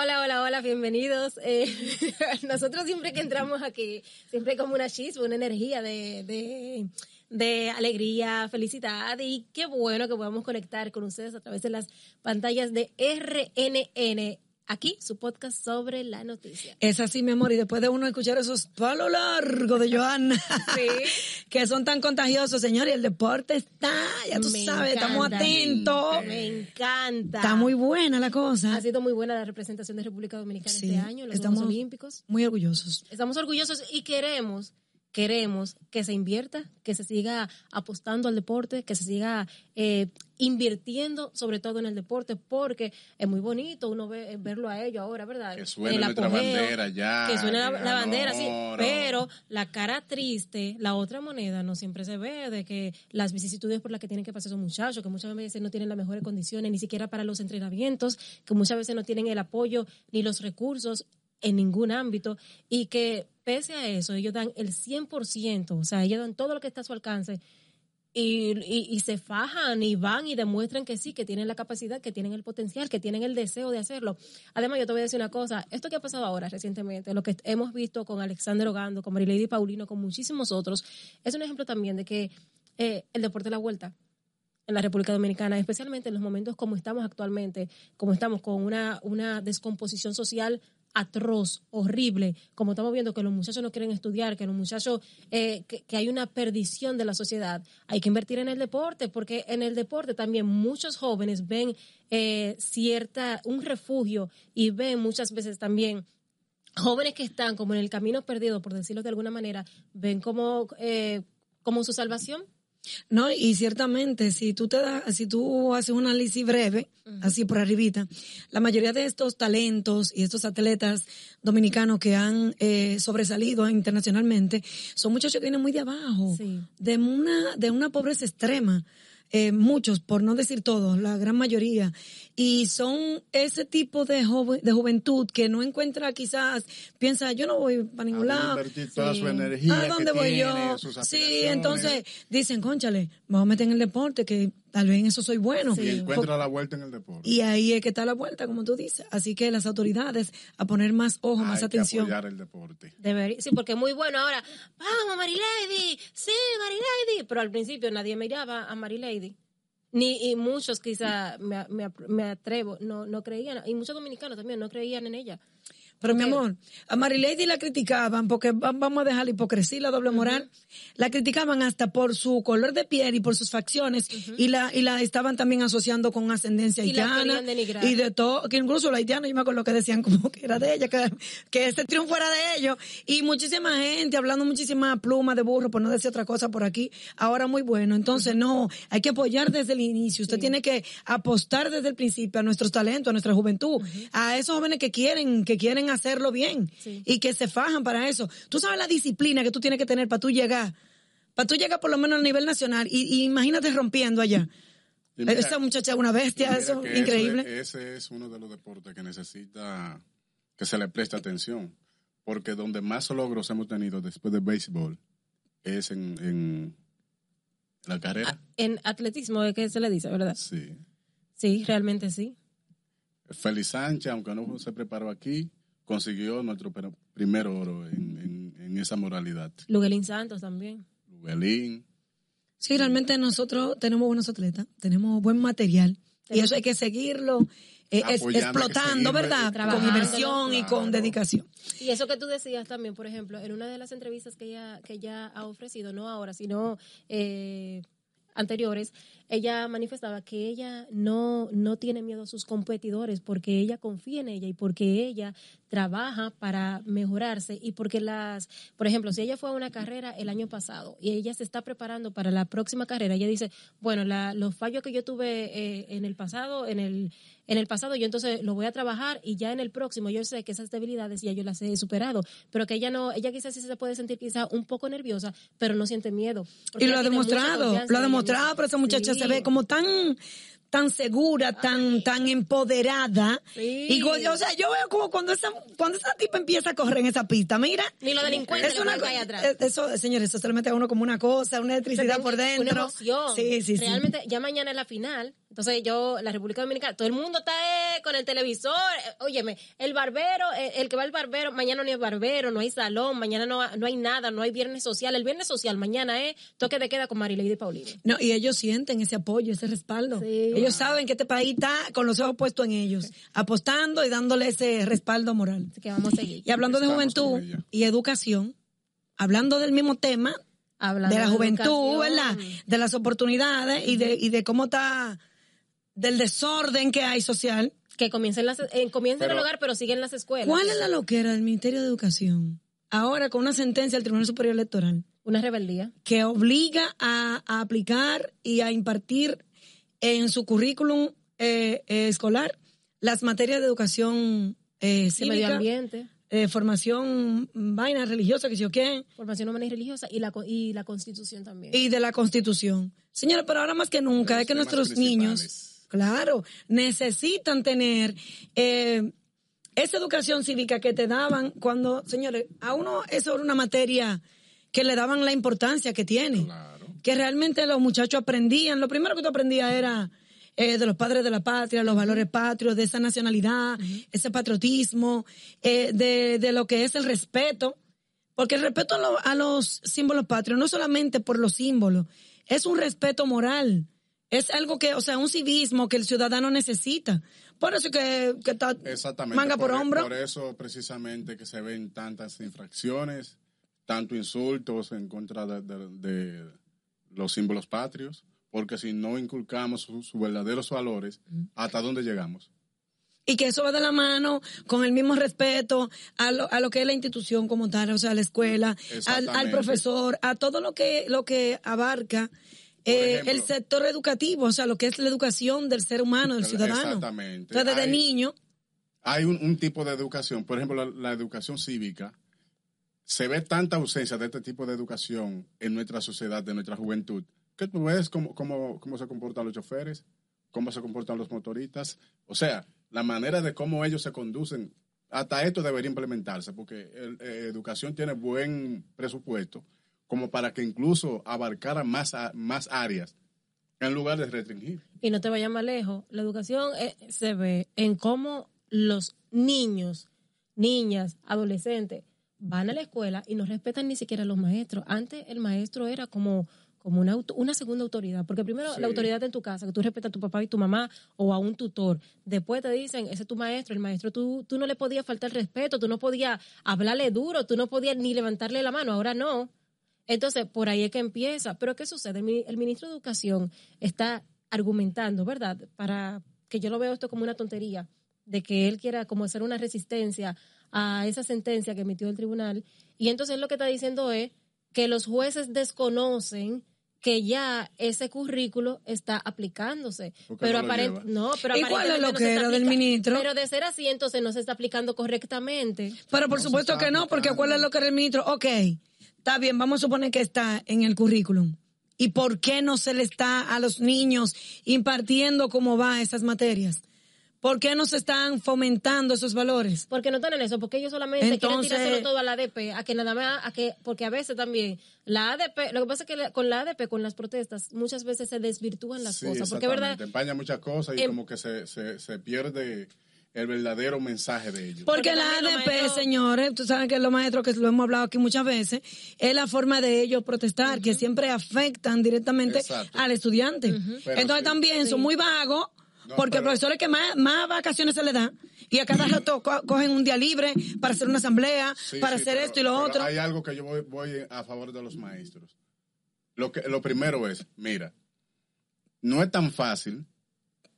Hola, hola, hola, bienvenidos. Eh, nosotros siempre que entramos aquí, siempre como una chispa, una energía de, de, alegría, felicidad y qué bueno que podamos conectar con ustedes a través de las pantallas de RNN aquí su podcast sobre la noticia. Es así, mi amor, y después de uno escuchar esos palos largos de Johanna, que son tan contagiosos, señor, y el deporte está, ya tú sabes, estamos atentos. Me, encanta. Está muy buena la cosa. Ha sido muy buena la representación de República Dominicana este año, los estamos Juegos Olímpicos. Muy orgullosos. Estamos orgullosos y queremos queremos que se invierta, que se siga apostando al deporte, que se siga eh, invirtiendo sobre todo en el deporte, porque es muy bonito uno ve, eh, verlo a ellos ahora, ¿verdad? Que suene la bandera ya. Que suene la, bandera, sí, pero la cara triste, la otra moneda no siempre se ve, de que las vicisitudes por las que tienen que pasar esos muchachos, que muchas veces no tienen las mejores condiciones, ni siquiera para los entrenamientos, que muchas veces no tienen el apoyo ni los recursos, en ningún ámbito y que pese a eso ellos dan el 100%, o sea, ellos dan todo lo que está a su alcance y, se fajan y van y demuestran que sí, que tienen la capacidad, que tienen el potencial, que tienen el deseo de hacerlo. Además, yo te voy a decir una cosa, esto que ha pasado ahora recientemente, lo que hemos visto con Alexander Ogando, con Marilady Paulino, con muchísimos otros, es un ejemplo también de que eh, el deporte de la vuelta en la República Dominicana, especialmente en los momentos como estamos actualmente, como estamos con una, una descomposición social atroz, horrible, como estamos viendo que los muchachos no quieren estudiar, que los muchachos, eh, que, hay una perdición de la sociedad, hay que invertir en el deporte, porque en el deporte también muchos jóvenes ven eh, cierta, un refugio y ven muchas veces también jóvenes que están como en el camino perdido, por decirlo de alguna manera, ven como, eh, como su salvación. No, y ciertamente, si tú, te das si tú haces un análisis breve, así por arribita, la mayoría de estos talentos y estos atletas dominicanos que han eh, sobresalido internacionalmente son muchachos que vienen muy de abajo, de, una, de una pobreza extrema. Eh, muchos, por no decir todos, la gran mayoría, y son ese tipo de, joven, de juventud que no encuentra quizás, piensa, yo no voy para ningún lado. ¿A dónde voy yo? sí, entonces dicen, conchale, vamos a meter en el deporte que tal vez en eso soy bueno. Y la Y ahí es que está la vuelta, como tú dices. Así que las autoridades a poner más ojo, más que atención. apoyar el deporte. sí, porque es muy bueno ahora. Vamos, Marilady. Sí, Marilady. Pero al principio nadie miraba a Marilady. Ni, y muchos quizá, me, me, me atrevo, no, no creían, y muchos dominicanos también no creían en ella. Pero mi amor, a Marilady la criticaban porque vamos a dejar la hipocresía la doble moral. La criticaban hasta por su color de piel y por sus facciones y la y la estaban también asociando con ascendencia haitiana y de todo, que incluso la haitiana yo me acuerdo que decían como que era de ella, que, que este triunfo era de ellos y muchísima gente hablando muchísima pluma de burro por no decir otra cosa por aquí, ahora muy bueno. Entonces, no, hay que apoyar desde el inicio. Usted tiene que apostar desde el principio a nuestros talentos, a nuestra juventud, a esos jóvenes que quieren que quieren hacerlo bien y que se fajan para eso. Tú sabes la disciplina que tú tienes que tener para tú llegar, para tú llegar por lo menos a nivel nacional y, imagínate rompiendo allá. Esa muchacha es una bestia, eso es increíble. Ese, es uno de los deportes que necesita que se le preste atención, porque donde más logros hemos tenido después de béisbol es en, la carrera. En atletismo es que se le dice, ¿verdad? Sí. Sí, realmente sí. Félix Sánchez, aunque no se preparó aquí, consiguió nuestro primer oro en, esa moralidad. Luguelín Santos también. Luguelín. Sí, realmente nosotros tenemos buenos atletas, tenemos buen material y eso hay que seguirlo. Eh, explotando, eh, ¿verdad? con inversión y con dedicación. Y eso que tú decías también, por ejemplo, en una de las entrevistas que ella, que ha ofrecido, no ahora, sino eh, anteriores, ella manifestaba que ella no, no tiene miedo a sus competidores porque ella confía en ella y porque ella trabaja para mejorarse y porque las, por ejemplo, si ella fue a una carrera el año pasado y ella se está preparando para la próxima carrera, ella dice, bueno, los fallos que yo tuve eh, en el pasado, en el en el pasado yo entonces lo voy a trabajar y ya en el próximo yo sé que esas debilidades ya yo las he superado, pero que ella no, ella quizás sí se puede sentir quizás un poco nerviosa, pero no siente miedo. Y lo ha demostrado, lo ha demostrado, pero esa muchacha se ve como tan tan segura, tan tan empoderada. Sí. Y o sea, yo veo como cuando esa cuando esa tipa empieza a correr en esa pista, mira. Ni los delincuentes es una, atrás. Eh, eso, señores, eso solamente a uno como una cosa, una electricidad por dentro. Una emoción. Sí, sí, sí. Realmente ya mañana es la final. Entonces yo, la República Dominicana, todo el mundo está eh, con el televisor, eh, óyeme, el barbero, eh, el que va al barbero, mañana no es barbero, no hay salón, mañana no, hay nada, no hay viernes social, el viernes social mañana es toque de queda con Marileide y Paulina. No, y ellos sienten ese apoyo, ese respaldo. ellos saben que este país está con los ojos puestos en ellos, apostando y dándole ese respaldo moral. Así que vamos a seguir. Y hablando de juventud y educación, hablando del mismo tema, de la juventud, de ¿verdad? De las oportunidades y de, y de cómo está del desorden que hay social. Que comiencen, las, eh, en el hogar, pero siguen las escuelas. ¿Cuál es la loquera del Ministerio de Educación? Ahora con una sentencia del Tribunal Superior Electoral. Una rebeldía. Que obliga a, aplicar y a impartir en su currículum eh, eh, escolar las materias de educación eh, medio ambiente. formación mm, vaina religiosa, que si yo qué. Formación humana y religiosa y la, y la constitución también. Y de la constitución. Señora, pero ahora más que nunca es que nuestros niños Claro, necesitan tener eh, esa educación cívica que te daban cuando, señores, a uno eso era una materia que le daban la importancia que tiene. Que realmente los muchachos aprendían. Lo primero que tú aprendías era eh, de los padres de la patria, los valores patrios, de esa nacionalidad, ese patriotismo, eh, de, lo que es el respeto. Porque el respeto a, los símbolos patrios no solamente por los símbolos, es un respeto moral es algo que, o sea, un civismo que el ciudadano necesita. Por eso que, está manga por, e-, hombro. Por eso precisamente que se ven tantas infracciones, tantos insultos en contra de, los símbolos patrios, porque si no inculcamos sus verdaderos valores, ¿hasta dónde llegamos? y que eso va de la mano con el mismo respeto a lo, a lo que es la institución como tal, o sea, a la escuela, al, al, profesor, a todo lo que, lo que abarca eh, el sector educativo, o sea, lo que es la educación del ser humano, del ciudadano. Exactamente. O desde niño. Hay un, tipo de educación, por ejemplo, la, educación cívica. Se ve tanta ausencia de este tipo de educación en nuestra sociedad, de nuestra juventud, ¿Qué tú ves cómo, se comportan los choferes, cómo se comportan los motoristas. O sea, la manera de cómo ellos se conducen hasta esto debería implementarse, porque eh, educación tiene buen presupuesto como para que incluso abarcara más, más áreas en lugar de restringir. Y no te vayas más lejos, la educación eh, se ve en cómo los niños, niñas, adolescentes van a la escuela y no respetan ni siquiera a los maestros. Antes el maestro era como como una, una segunda autoridad, porque primero la autoridad en tu casa, que tú respetas a tu papá y tu mamá o a un tutor. Después te dicen, ese es tu maestro, el maestro, tú, tú no le podías faltar respeto, tú no podías hablarle duro, tú no podías ni levantarle la mano, ahora no. Entonces, por ahí es que empieza. Pero ¿qué sucede? El ministro de Educación está argumentando, ¿verdad? Para que yo lo veo esto como una tontería, de que él quiera como hacer una resistencia a esa sentencia que emitió el tribunal. Y entonces lo que está diciendo es que los jueces desconocen que ya ese currículo está aplicándose. pero no pero ¿Y cuál lo que era del ministro? Pero de ser así, entonces no se está aplicando correctamente. Pero por supuesto que no, porque ¿cuál es lo que era el ministro? Ok, Está bien, vamos a suponer que está en el currículum. ¿Y por qué no se le está a los niños impartiendo cómo va esas materias? ¿Por qué no se están fomentando esos valores? Porque no están en eso, porque ellos solamente quieren tirárselo todo a la ADP, a que nada más, a que, porque a veces también la ADP, lo que pasa es que con la ADP, con las protestas, muchas veces se desvirtúan las cosas, porque verdad. Empaña muchas cosas y em como que se, se, se pierde el verdadero mensaje de ellos. Porque, la ADP, señores, tú sabes que los maestros que lo hemos hablado aquí muchas veces, es la forma de ellos protestar, que siempre afectan directamente al estudiante. Entonces también son muy vagos. porque profesores que más, vacaciones se les da, y a cada rato cogen un día libre para hacer una asamblea, para hacer esto y lo otro. Hay algo que yo voy, a favor de los maestros. lo primero es, mira, no es tan fácil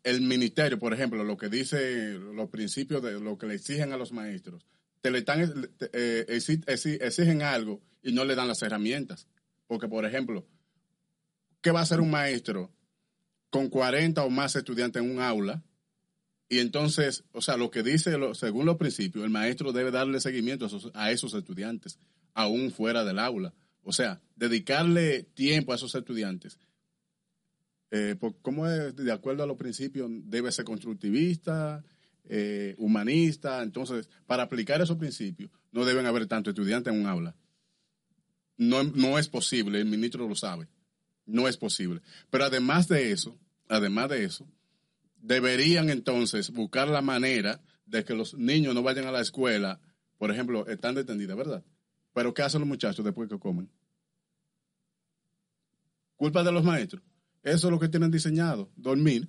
el ministerio, por ejemplo, lo que dice los principios de lo que le exigen a los maestros, te le están eh, exigen algo y no le dan las herramientas. Porque, por ejemplo, ¿qué va a hacer un maestro con 40 o más estudiantes en un aula? Y entonces, o sea, lo que dice, según los principios, el maestro debe darle seguimiento a esos, a esos estudiantes, aún fuera del aula. O sea, dedicarle tiempo a esos estudiantes eh, pues, ¿Cómo es, de acuerdo a los principios, debe ser constructivista, eh, humanista? Entonces, para aplicar esos principios, no deben haber tanto estudiantes en un aula. No, es posible, el ministro lo sabe. No es posible. Pero además de eso, además de eso, deberían entonces buscar la manera de que los niños no vayan a la escuela, por ejemplo, están detenidas, ¿verdad? Pero ¿qué hacen los muchachos después que comen? Culpa de los maestros. Eso es lo que tienen diseñado, dormir.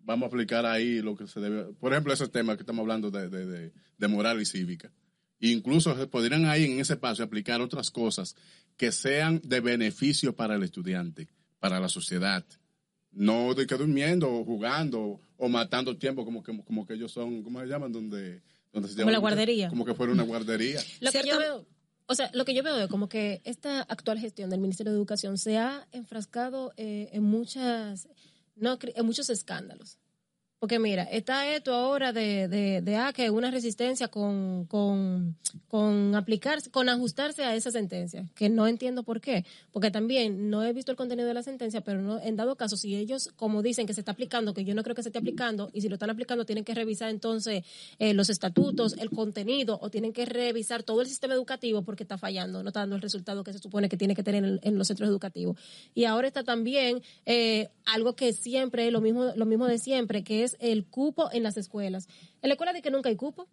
Vamos a aplicar ahí lo que se debe. Por ejemplo, ese tema que estamos hablando de, de, de, moral y cívica. Incluso se podrían ahí en ese espacio aplicar otras cosas que sean de beneficio para el estudiante, para la sociedad. No de que durmiendo o jugando o matando tiempo como que, como que ellos son, ¿cómo se llaman? Donde, se como la guardería. Como que fuera una guardería. que o sea, lo que yo veo es como que esta actual gestión del Ministerio de Educación se ha enfrascado eh, en, muchas, en muchos escándalos. Porque mira, está esto ahora de, de, de ah, que una resistencia con, con, aplicarse, con ajustarse a esa sentencia, que no entiendo por qué. Porque también no he visto el contenido de la sentencia, pero no, en dado caso, si ellos, como dicen que se está aplicando, que yo no creo que se esté aplicando, y si lo están aplicando, tienen que revisar entonces eh, los estatutos, el contenido, o tienen que revisar todo el sistema educativo porque está fallando, no está dando el resultado que se supone que tiene que tener en, los centros educativos. Y ahora está también eh, algo que siempre, lo mismo, lo mismo de siempre, que es el cupo en las escuelas. En la escuela de que nunca hay cupo.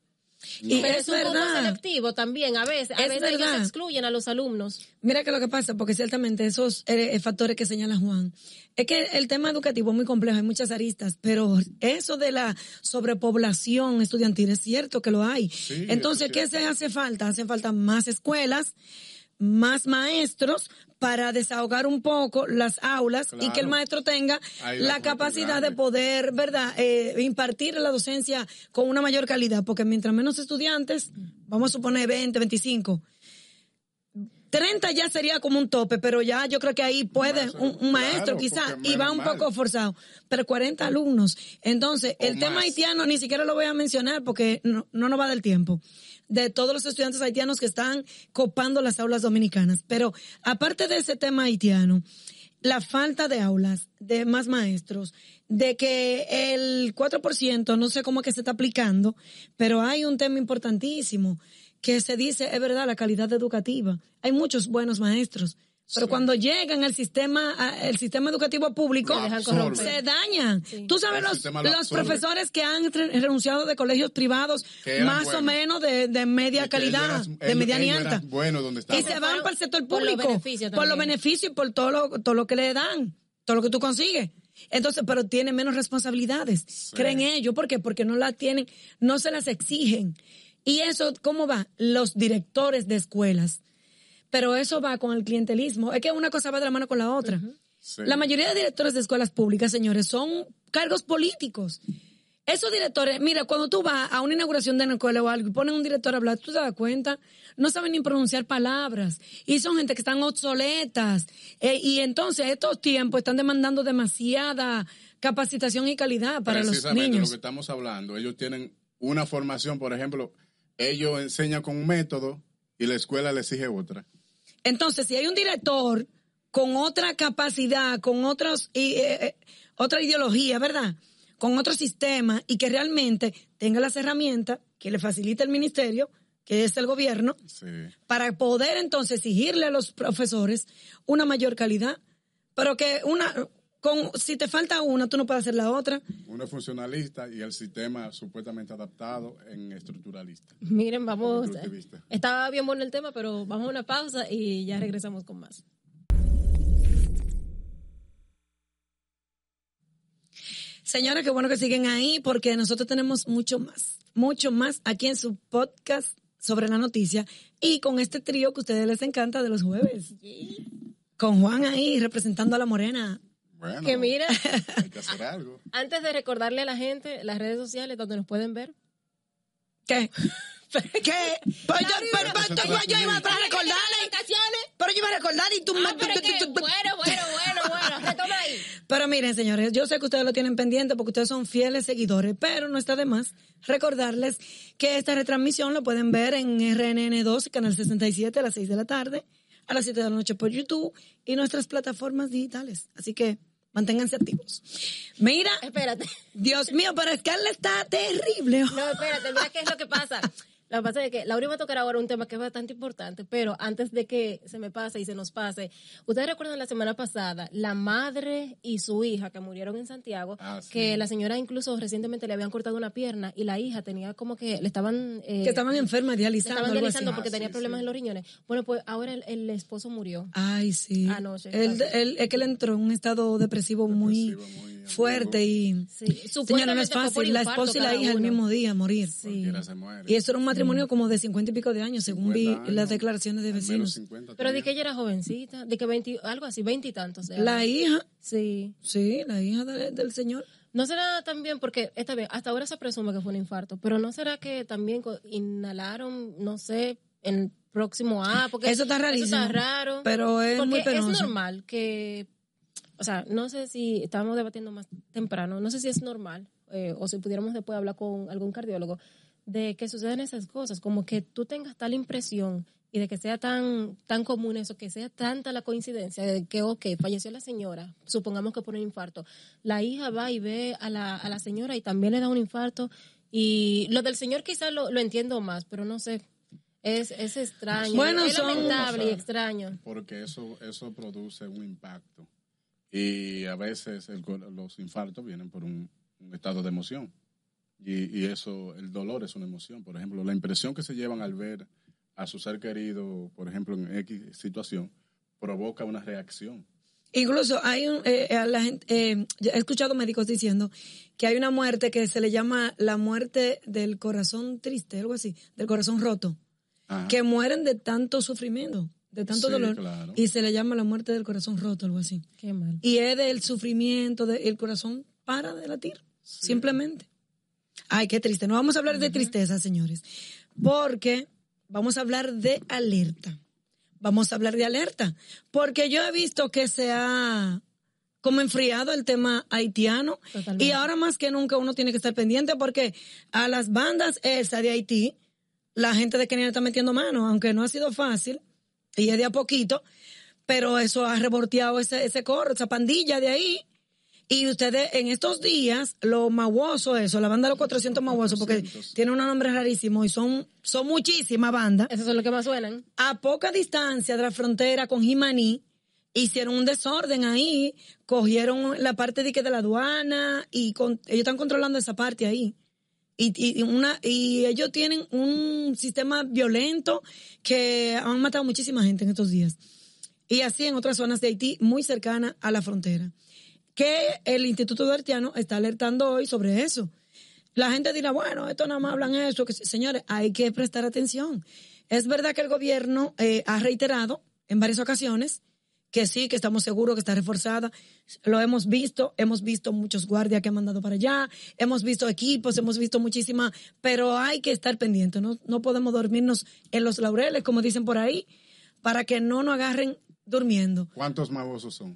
Y es, un selectivo también, a veces, a veces ellos excluyen a los alumnos. Mira que lo que pasa, porque ciertamente esos eh, eh, factores que señala Juan, es que el tema educativo es muy complejo, hay muchas aristas, pero eso de la sobrepoblación estudiantil es cierto que lo hay. Entonces, ¿qué se hace falta? Hacen falta más escuelas, más maestros para desahogar un poco las aulas y que el maestro tenga la capacidad de poder, ¿verdad?, eh, impartir la docencia con una mayor calidad, porque mientras menos estudiantes, vamos a suponer 20, 25, 30 ya sería como un tope, pero ya yo creo que ahí puede un, maestro quizás y va un poco forzado, pero 40 alumnos. Entonces, el tema haitiano ni siquiera lo voy a mencionar porque no, no nos va del tiempo de todos los estudiantes haitianos que están copando las aulas dominicanas. Pero aparte de ese tema haitiano, la falta de aulas, de más maestros, de que el 4%, no sé cómo es que se está aplicando, pero hay un tema importantísimo que se dice, es verdad, la calidad educativa. Hay muchos buenos maestros. Pero cuando llegan al sistema, el sistema educativo público, se dañan. Tú sabes los, profesores que han renunciado de colegios privados, más o menos de, media calidad, de media y alta. y se van para el sector público, por los beneficios, por y por todo lo, todo lo que le dan, todo lo que tú consigues. Entonces, pero tienen menos responsabilidades, creen ellos. ¿Por qué? Porque no la tienen, no se las exigen. ¿Y eso cómo va? Los directores de escuelas. Pero eso va con el clientelismo. Es que una cosa va de la mano con la otra. La mayoría de directores de escuelas públicas, señores, son cargos políticos. Esos directores, mira, cuando tú vas a una inauguración de una escuela o algo y ponen un director a hablar, tú te das cuenta, no saben ni pronunciar palabras y son gente que están obsoletas. E, y entonces estos tiempos están demandando demasiada capacitación y calidad para los niños. Precisamente lo que estamos hablando, ellos tienen una formación, por ejemplo, ellos enseñan con un método y la escuela le exige otra. Entonces, si hay un director con otra capacidad, con otros, eh, eh, otra ideología, ¿verdad? Con otro sistema y que realmente tenga las herramientas que le facilita el ministerio, que es el gobierno, para poder entonces exigirle a los profesores una mayor calidad, pero que una, si te falta una, tú no puedes hacer la otra. Uno es funcionalista y el sistema supuestamente adaptado en estructuralista. Miren, vamos. Eh, estaba bien bueno el tema, pero vamos a una pausa y ya regresamos con más. Señora, qué bueno que siguen ahí porque nosotros tenemos mucho más, mucho más aquí en su podcast sobre la noticia y con este trío que a ustedes les encanta de los jueves. Con Juan ahí representando a la morena que mira, Antes de recordarle a la gente las redes sociales donde nos pueden ver. ¿Qué? ¿Qué? Pues yo, pero, pues yo iba a recordarle. Pero yo iba a recordar y tú ah, bueno, bueno, bueno, bueno, ahí. Pero miren, señores, yo sé que ustedes lo tienen pendiente porque ustedes son fieles seguidores, pero no está de más recordarles que esta retransmisión lo pueden ver en RNN2, canal 67, a las 6 de la tarde, a las 7 de la noche por YouTube y nuestras plataformas digitales. Así que Manténganse activos. Mira. Espérate. Dios mío, pero Scarlett está terrible. No, espérate, mira qué es lo que pasa. La pasa es que Laura va a tocar ahora un tema que es bastante importante, pero antes de que se me pase y se nos pase, ustedes recuerdan la semana pasada la madre y su hija que murieron en Santiago, ah, que la señora incluso recientemente le habían cortado una pierna y la hija tenía como que le estaban... Eh, que estaban enfermas, dializando. Estaban dializando porque tenía ah, problemas en los riñones. Bueno, pues ahora el, esposo murió. Ay, sí. Anoche. Él, él, es que él entró en un estado depresivo, muy fuerte y señora no es fácil la esposa y la hija el mismo día morir y eso era un matrimonio como de cincuenta y pico de años según vi las declaraciones de vecinos pero de que ella era jovencita de que 20, algo así veinte la hija sí sí la hija del señor no será también porque está bien hasta ahora se presume que fue un infarto pero no será que también inhalaron no sé en próximo A, ah, porque eso está rarísimo. raro. Pero es muy Es normal que o sea, no sé si estábamos debatiendo más temprano, no sé si es normal eh, o si pudiéramos después hablar con algún cardiólogo de que suceden esas cosas, como que tú tengas tal impresión y de que sea tan, tan común eso, que sea tanta la coincidencia de que, ok, falleció la señora, supongamos que por un infarto, la hija va y ve a la, señora y también le da un infarto y lo del señor quizás lo, entiendo más, pero no sé, es, es extraño, es lamentable y extraño. Porque eso, eso produce un impacto y a veces los infartos vienen por un, estado de emoción. Y, eso, el dolor es una emoción. Por ejemplo, la impresión que se llevan al ver a su ser querido, por ejemplo, en X situación, provoca una reacción. Incluso hay eh, eh, gente, eh, he escuchado médicos diciendo que hay una muerte que se le llama la muerte del corazón triste, algo así, del corazón roto, que mueren de tanto sufrimiento de tanto dolor y se le llama la muerte del corazón roto, algo así. Qué mal. Y es del sufrimiento, del corazón para de latir, simplemente. Ay, qué triste. No vamos a hablar de tristeza, señores, porque vamos a hablar de alerta. Vamos a hablar de alerta, porque yo he visto que se ha como enfriado el tema haitiano y ahora más que nunca uno tiene que estar pendiente porque a las bandas esa de Haití, la gente de Kenia está metiendo mano, aunque no ha sido fácil y es de a poquito, pero eso ha reporteado ese, ese coro, esa pandilla de ahí. Y ustedes en estos días, lo maguoso eso, la banda de los 400 maguosos, porque tiene un nombre rarísimo y son, son muchísimas bandas. Esos son los que más suenan. A poca distancia de la frontera con Jimaní, hicieron un desorden ahí, cogieron la parte de, que de la aduana y con, ellos están controlando esa parte ahí. Y, una, y ellos tienen un sistema violento que han matado muchísima gente en estos días. Y así en otras zonas de Haití muy cercana a la frontera. Que el Instituto de está alertando hoy sobre eso. La gente dirá, bueno, esto nada más hablan eso. señores, hay que prestar atención. Es verdad que el gobierno eh, ha reiterado en varias ocasiones que sí, que estamos seguros que está reforzada. Lo hemos visto, hemos visto muchos guardias que han mandado para allá, hemos visto equipos, hemos visto muchísimas, pero hay que estar pendientes, no, podemos dormirnos en los laureles, como dicen por ahí, para que no nos agarren durmiendo. ¿Cuántos mavosos son?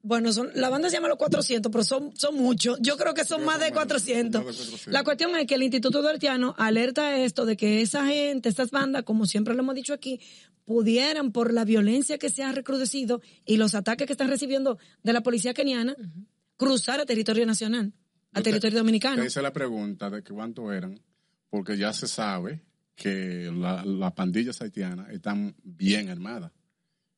Bueno, son, la banda se llama Los 400, pero son, son muchos. Yo creo que son más, de 400. La cuestión es que el Instituto Duertiano... alerta a esto de que esa gente, estas bandas, como siempre lo hemos dicho aquí, pudieran, por la violencia que se ha recrudecido y los ataques que están recibiendo de la policía keniana, cruzar a territorio nacional, a territorio dominicano. Te hice la pregunta de que cuánto eran, porque ya se sabe que las pandillas haitianas están bien armadas.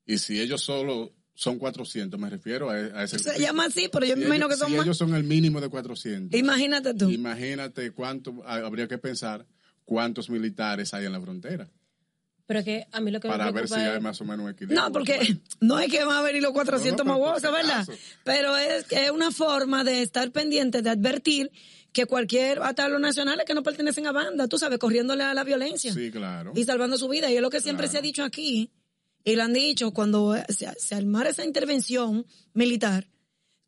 Y si ellos solo son 400, me refiero a, e, ese. Se llama así, pero yo me imagino que son si Ellos son el mínimo de 400. Imagínate tú. Imagínate cuánto habría que pensar cuántos militares hay en la frontera. Pero que a mí lo que Para ver si hay más o menos equilibrio. No, porque no es que van a venir los 400 más ¿verdad? Pero es una forma de estar pendiente, de advertir que cualquier, hasta los nacionales que no pertenecen a banda, tú sabes, corriéndole a la violencia. Y salvando su vida. Y es lo que siempre se ha dicho aquí, y lo han dicho, cuando se, se armara esa intervención militar,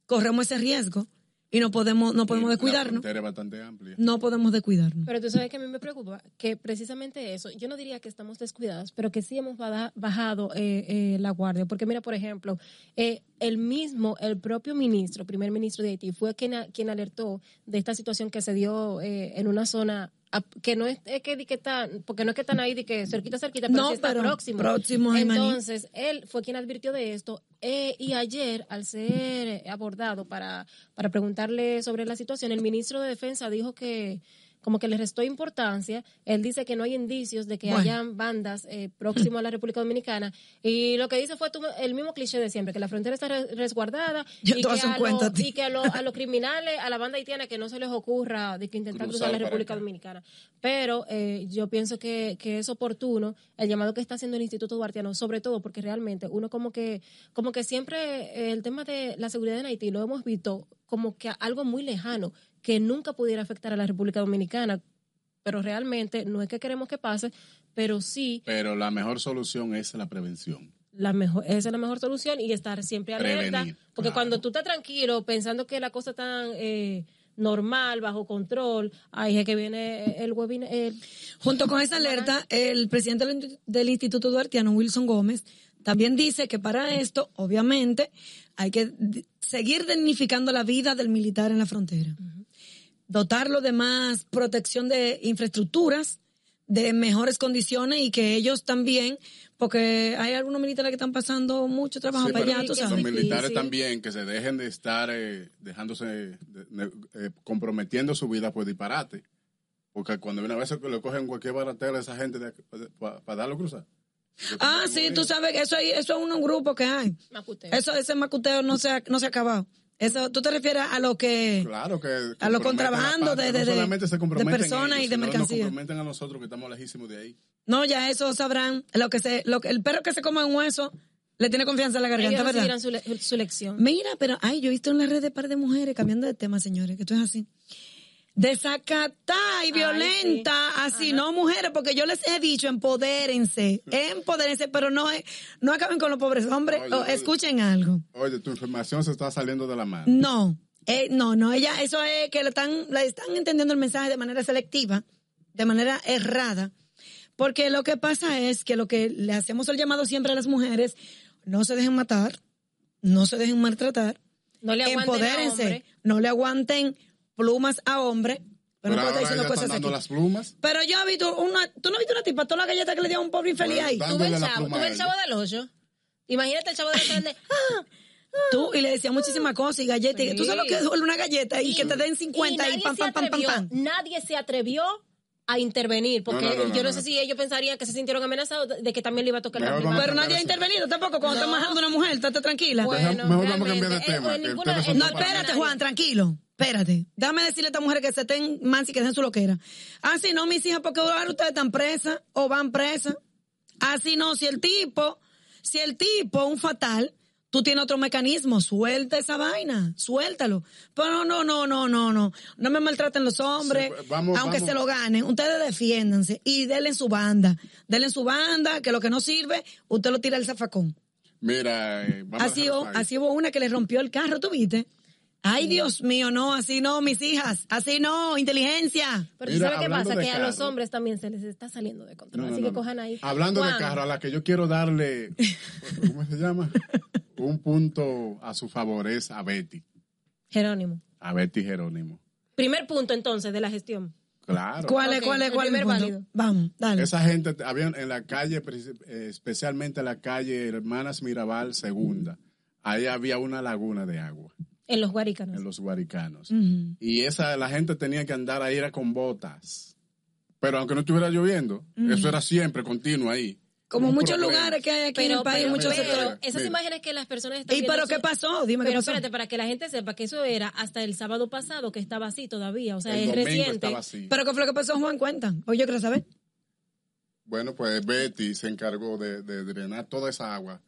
corremos ese riesgo y no podemos, no podemos descuidarnos. No podemos descuidarnos. Pero tú sabes que a mí me preocupa que precisamente eso, yo no diría que estamos descuidados, pero que sí hemos bajado eh, eh, la guardia. Porque mira, por ejemplo, eh, el mismo, el propio ministro, primer ministro de Haití, fue quien, quien alertó de esta situación que se dio eh, en una zona que no es, que, que están, porque no es que están ahí de que cerquita, cerquita, pero no, sí está próximo. Entonces, él fue quien advirtió de esto eh, y ayer, al ser abordado para, para preguntarle sobre la situación, el ministro de Defensa dijo que como que le restó importancia. Él dice que no hay indicios de que hayan bandas eh, próximas a la República Dominicana. Y lo que dice fue el mismo cliché de siempre, que la frontera está resguardada y que, a los criminales, a la banda haitiana, que no se les ocurra de que intentar cruzar, la República Dominicana. Pero eh, yo pienso que, es oportuno el llamado que está haciendo el Instituto Duartiano, sobre todo porque realmente uno como que, como que siempre eh, el tema de la seguridad en Haití lo hemos visto como que algo muy lejano que nunca pudiera afectar a la República Dominicana. Pero realmente no es que queremos que pase, pero sí. Pero la mejor solución es la prevención. La mejor, esa es la mejor solución y estar siempre alerta. porque cuando tú estás tranquilo pensando que la cosa tan... Eh, normal, bajo control. Ahí es que viene el webinar. Junto con esa alerta, el presidente del Instituto Duartiano, Wilson Gómez, también dice que para esto, obviamente, hay que seguir dignificando la vida del militar en la frontera dotarlo de más protección de infraestructuras, de mejores condiciones y que ellos también, porque hay algunos militares que están pasando mucho trabajo para allá, Los militares también, que se dejen de estar eh, dejándose, eh, comprometiendo su vida por disparate. Porque cuando una vez que lo cogen cualquier baratera a esa gente para darlo cruzar. Ah, sí, tú sabes, eso, eso es un, grupo que hay. ese macuteo no se no se ha acabado. Eso, ¿Tú te refieres a lo que... Claro, que... A lo contrabando de, de, personas y de mercancías. Nos a nosotros que estamos lejísimos de ahí. No, ya eso sabrán. Lo que se, lo el perro que se coma un hueso le tiene confianza en la garganta, ¿verdad? Su, le, su lección. Mira, pero, ay, yo he visto en la red un par de mujeres cambiando de tema, señores, que tú es así desacatada y violenta, así, no mujeres, porque yo les he dicho, empodérense, mm. empodérense, pero no, eh, no acaben con los pobres hombres, oh, escuchen algo. Oye, tu información se está saliendo de la mano. No, eh, no, no, ella, eso es que la están, le están entendiendo el mensaje de manera selectiva, de manera errada, porque lo que pasa es que lo que le hacemos el llamado siempre a las mujeres, no se dejen matar, no se dejen maltratar, no le aguanten empodérense, no le aguanten plumas a hombre. Pero, no puedo estar diciendo cosas aquí. Pero yo he visto una. ¿Tú no has visto una tipa? Toda la galleta que le dio a un pobre infeliz ahí. Tú ves el chavo, tú ves el chavo del hoyo. Imagínate el chavo del hoyo. ¡ah! Tú, y le decía muchísimas cosas y galletas. Tú sabes lo que es una galleta y, que te den 50 y, y pam, pam, pam, pam, Nadie se atrevió a intervenir, porque yo no, sé si ellos pensarían que se sintieron amenazados de que también le iba a tocar la prima. Pero nadie ha intervenido tampoco, cuando estás majando una mujer, estate tranquila Bueno, mejor vamos a cambiar de tema eh, no, espérate, Juan, tranquilo. Espérate, déjame decirle a esta mujer que se estén y que den su loquera. Así no, mis hijas, porque ahora ustedes están presas o van presas. Así no, si el tipo, si el tipo, un fatal, tú tienes otro mecanismo, suelta esa vaina, suéltalo. Pero no, no, no, no, no, no no me maltraten los hombres, aunque se lo ganen, ustedes defiéndanse y denle su banda, denle su banda, que lo que no sirve, usted lo tira al zafacón. Mira, eh, así, así hubo una que le rompió el carro, ¿tú viste? Ay, Dios mío, no, así no, mis hijas, así no, inteligencia. Pero ¿sabe qué pasa? Que a los hombres también se les está saliendo de control, así que cojan ahí. Hablando de carro, a la que yo quiero darle, ¿cómo se llama? Un punto a su favor es a Betty. Jerónimo. A Betty Jerónimo. Primer punto entonces de la gestión. Claro. ¿Cuál es, cuál es, cuál es? Vamos, dale. Esa gente, había en la calle, eh, especialmente en la calle Hermanas Mirabal Segunda, ahí había una laguna de agua. En los Guaricanos. En los Guaricanos. Y esa, la gente tenía que andar ahí era con botas. Pero aunque no estuviera lloviendo, eso era siempre continuo ahí. Como muchos lugares que hay aquí en el país, pero, Esas imágenes que las personas están ¿Y pero qué pasó? Dime qué pasó. espérate, para que la gente sepa que eso era hasta el sábado pasado que estaba así todavía. O sea, el es reciente. Así. Pero ¿qué fue lo que pasó, Juan? Cuenta. Hoy yo quiero saber. Bueno, pues Betty se encargó de, de drenar toda esa agua.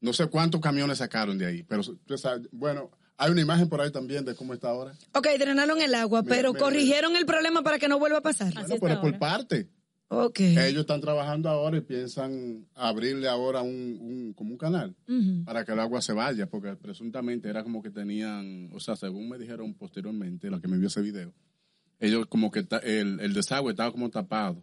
No sé cuántos camiones sacaron de ahí, pero bueno, hay una imagen por ahí también de cómo está ahora. Ok, drenaron el agua, pero corrigieron el problema para que no vuelva a pasar. bueno, pero por parte. Okay. Ellos están trabajando ahora y piensan abrirle ahora un, como un canal para que el agua se vaya, porque presuntamente era como que tenían, o sea, según me dijeron posteriormente, la que me vio ese video, ellos como que el desagüe estaba como tapado,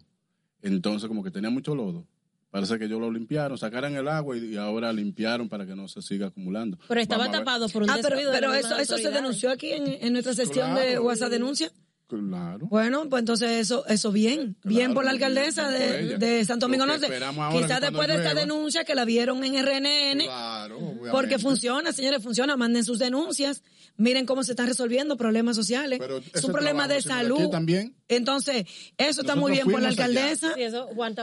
entonces como que tenía mucho lodo Parece que ellos lo limpiaron, sacaron el agua y, ahora limpiaron para que no se siga acumulando. Pero estaba tapado por un Ah, pero, eso, se denunció aquí en, nuestra sesión de WhatsApp Denuncia. Claro. Bueno, pues entonces eso, eso bien, bien por la alcaldesa de, Santo Domingo Norte. Quizás después de esta denuncia que la vieron en RNN, porque funciona, señores, funciona, manden sus denuncias, miren cómo se están resolviendo problemas sociales, es un problema de salud. Entonces, eso está muy bien por la alcaldesa. Sí, eso, Juan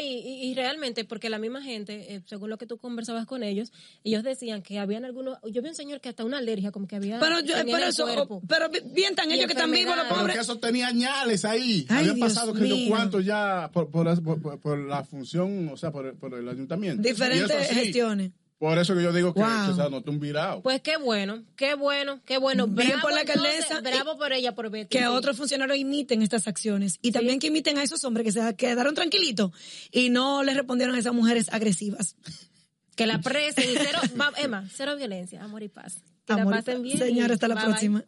y, y, realmente, porque la misma gente, eh, según lo que tú conversabas con ellos, ellos decían que habían algunos, yo vi un señor que hasta una alergia, como que había... Pero, pero, eso, pero bien tan ellos que están vivos los pobres eso tenía añales ahí. Habían pasado cuánto ya por, la función, o sea, por, el ayuntamiento. Diferentes gestiones. Por eso que yo digo que, se un virado. Pues qué bueno, qué bueno, qué bueno. Bien por la alcaldesa. bravo por ella por Que otros funcionarios imiten estas acciones. Y también que imiten a esos hombres que se quedaron tranquilitos y no le respondieron a esas mujeres agresivas. Que la presen. Cero, Emma, cero violencia, amor y paz. Que la pasen bien. Señora, hasta la próxima.